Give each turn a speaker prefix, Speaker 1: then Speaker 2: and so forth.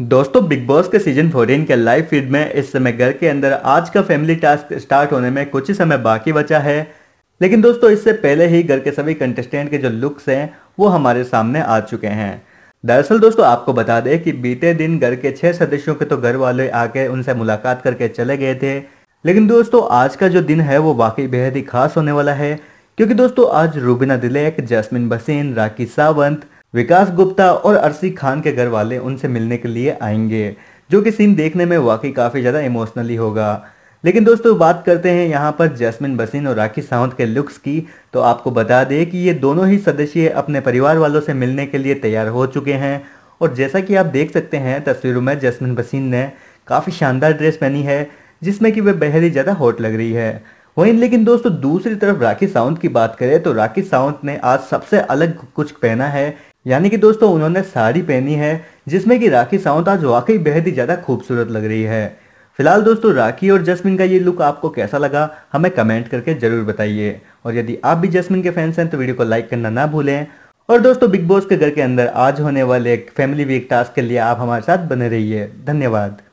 Speaker 1: दोस्तों big boss के season 14 के लाइव फीड में इस समय घर के अंदर आज का फैमिली टास्क स्टार्ट होने में कुछ ही समय बाकी बचा है लेकिन दोस्तों इससे पहले ही घर के सभी कंटेस्टेंट के जो लुक्स हैं वो हमारे सामने आ चुके हैं दरअसल दोस्तों आपको बता दें कि बीते दिन घर के छह सदस्यों के तो घर वाले आके उनसे मुलाकात करके चले गए थे लेकिन दोस्तों आज का जो दिन है वो वाकई बेहद ही खास होने वाला है क्योंकि दोस्तों आज रूबिना दिलेक जैस्मिन बसीन राखी सावंत विकास गुप्ता और अरसी खान के घर वाले उनसे मिलने के लिए आएंगे जो कि सीन देखने में वाकई काफ़ी ज़्यादा इमोशनली होगा लेकिन दोस्तों बात करते हैं यहाँ पर जैस्मिन बसीन और राखी सावंत के लुक्स की तो आपको बता दें कि ये दोनों ही सदस्य अपने परिवार वालों से मिलने के लिए तैयार हो चुके हैं और जैसा कि आप देख सकते हैं तस्वीरों में जैस्मिन बसीन ने काफ़ी शानदार ड्रेस पहनी है जिसमें कि वह बेहद ही ज़्यादा हॉट लग रही है वहीं लेकिन दोस्तों दूसरी तरफ राखी सावंत की बात करें तो राखी सावंत ने आज सबसे अलग कुछ पहना है यानी कि दोस्तों उन्होंने साड़ी पहनी है जिसमें कि राखी सावंत आज वाकई बेहद ही ज़्यादा खूबसूरत लग रही है फिलहाल दोस्तों राखी और जस्मिन का ये लुक आपको कैसा लगा हमें कमेंट करके जरूर बताइए और यदि आप भी जस्मिन के फैंस हैं तो वीडियो को लाइक करना ना भूलें और दोस्तों बिग बॉस के घर के अंदर आज होने वाले एक फैमिली वीक टास्क के लिए आप हमारे साथ बने रहिए धन्यवाद